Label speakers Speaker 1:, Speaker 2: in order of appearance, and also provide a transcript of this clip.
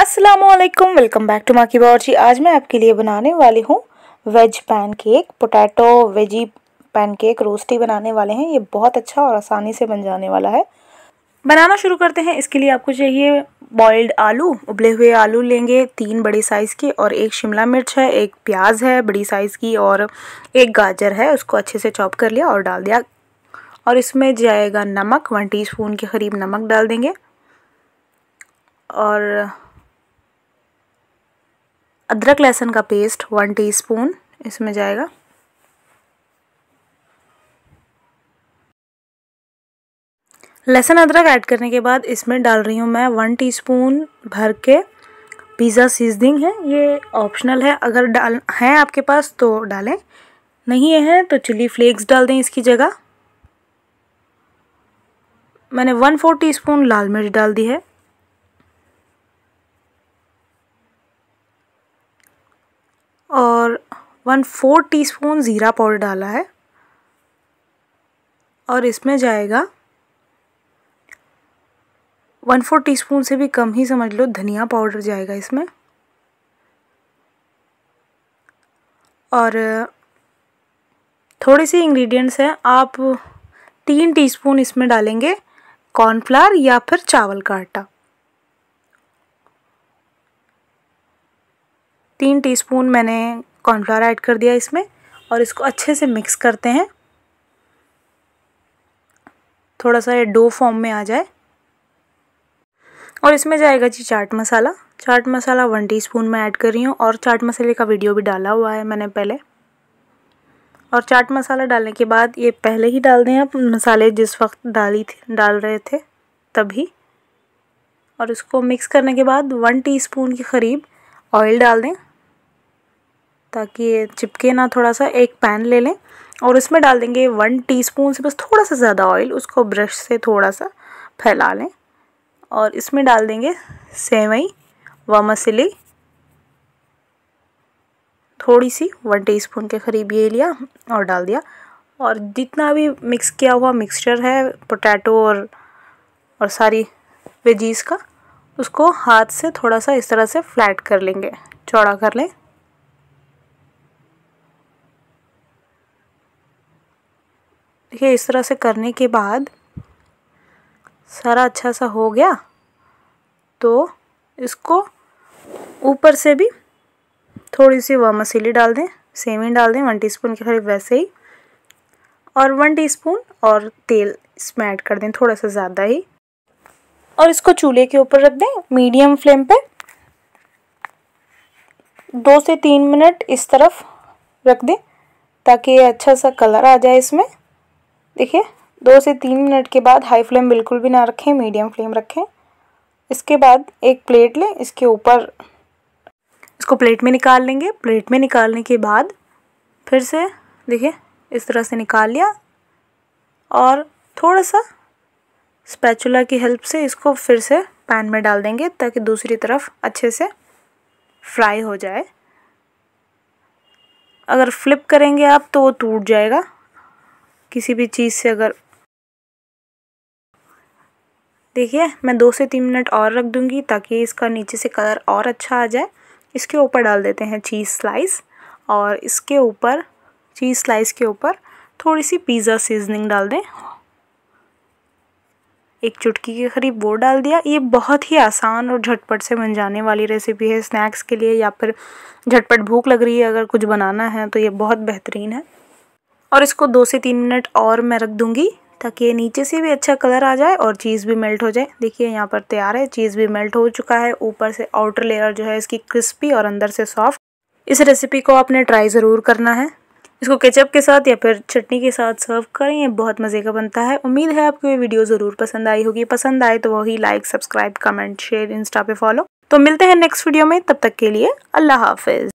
Speaker 1: Aslam welcome back to माकी बावर जी आज मैं आपके लिए बनाने वाली हूँ veg pancake potato veggie pancake rosti बनाने वाले हैं ये बहुत अच्छा और आसानी से बन जाने वाला है बनाना शुरू करते हैं इसके लिए आपको चाहिए बॉइल्ड आलू उबले हुए आलू लेंगे तीन बड़ी साइज़ के और एक शिमला मिर्च है एक प्याज है बड़ी साइज़ की और एक गाजर है उसको अच्छे से चॉप कर लिया और डाल दिया और इसमें जाएगा नमक वन टी के करीब नमक डाल देंगे और अदरक लहसुन का पेस्ट वन टीस्पून इसमें जाएगा लहसुन अदरक ऐड करने के बाद इसमें डाल रही हूँ मैं वन टीस्पून भर के पिज़्ज़ा सीजनिंग है ये ऑप्शनल है अगर डाल है आपके पास तो डालें नहीं है तो चिली फ्लेक्स डाल दें इसकी जगह मैंने वन फोर टीस्पून लाल मिर्च डाल दी है वन फोर स्पून ज़ीरा पाउडर डाला है और इसमें जाएगा वन फोर स्पून से भी कम ही समझ लो धनिया पाउडर जाएगा इसमें और थोड़े से इंग्रेडिएंट्स हैं आप तीन टीस्पून इसमें डालेंगे कॉर्नफ्लावर या फिर चावल का आटा तीन टीस्पून मैंने कॉर्नफ्लावर ऐड कर दिया इसमें और इसको अच्छे से मिक्स करते हैं थोड़ा सा ये डो फॉर्म में आ जाए और इसमें जाएगा जी चाट मसाला चाट मसाला वन टीस्पून में ऐड कर रही हूँ और चाट मसाले का वीडियो भी डाला हुआ है मैंने पहले और चाट मसाला डालने के बाद ये पहले ही डाल दें आप मसाले जिस वक्त डाली थी डाल रहे थे तभी और इसको मिक्स करने के बाद वन टीस्पून के करीब ऑयल डाल दें ताकि ये चिपके ना थोड़ा सा एक पैन ले लें और उसमें डाल देंगे वन टीस्पून से बस थोड़ा सा ज़्यादा ऑयल उसको ब्रश से थोड़ा सा फैला लें और इसमें डाल देंगे सेवई व मसली थोड़ी सी वन टीस्पून के करीब ये लिया और डाल दिया और जितना भी मिक्स किया हुआ मिक्सचर है पोटैटो और और सारी वेजीज़ का उसको हाथ से थोड़ा सा इस तरह से फ्लैट कर लेंगे चौड़ा कर लें देखिए इस तरह से करने के बाद सारा अच्छा सा हो गया तो इसको ऊपर से भी थोड़ी सी वह मसीली डाल दें सेवी डाल दें वन टीस्पून के करीब वैसे ही और वन टीस्पून और तेल इसमें ऐड कर दें थोड़ा सा ज़्यादा ही और इसको चूल्हे के ऊपर रख दें मीडियम फ्लेम पे दो से तीन मिनट इस तरफ रख दें ताकि अच्छा सा कलर आ जाए इसमें देखिए दो से तीन मिनट के बाद हाई फ्लेम बिल्कुल भी ना रखें मीडियम फ्लेम रखें इसके बाद एक प्लेट लें इसके ऊपर इसको प्लेट में निकाल लेंगे प्लेट में निकालने के बाद फिर से देखिए इस तरह से निकाल लिया और थोड़ा सा स्पैचुला की हेल्प से इसको फिर से पैन में डाल देंगे ताकि दूसरी तरफ अच्छे से फ्राई हो जाए अगर फ्लिप करेंगे आप तो वो टूट जाएगा किसी भी चीज़ से अगर देखिए मैं दो से तीन मिनट और रख दूँगी ताकि इसका नीचे से कलर और अच्छा आ जाए इसके ऊपर डाल देते हैं चीज़ स्लाइस और इसके ऊपर चीज़ स्लाइस के ऊपर थोड़ी सी पिज़्ज़ा सीजनिंग डाल दें एक चुटकी के करीब वो डाल दिया ये बहुत ही आसान और झटपट से बन जाने वाली रेसिपी है स्नैक्स के लिए या फिर झटपट भूख लग रही है अगर कुछ बनाना है तो ये बहुत बेहतरीन है और इसको दो से तीन मिनट और मैं रख दूँगी ताकि ये नीचे से भी अच्छा कलर आ जाए और चीज़ भी मेल्ट हो जाए देखिए यहाँ पर तैयार है चीज़ भी मेल्ट हो चुका है ऊपर से आउटर लेयर जो है इसकी क्रिस्पी और अंदर से सॉफ्ट इस रेसिपी को आपने ट्राई ज़रूर करना है इसको केचप के साथ या फिर चटनी के साथ सर्व करें ये बहुत मज़े का बनता है उम्मीद है आपको ये वीडियो ज़रूर पसंद आई होगी पसंद आए तो वही like subscribe comment share insta पे फॉलो तो मिलते हैं नेक्स्ट वीडियो में तब तक के लिए अल्लाह हाफिज़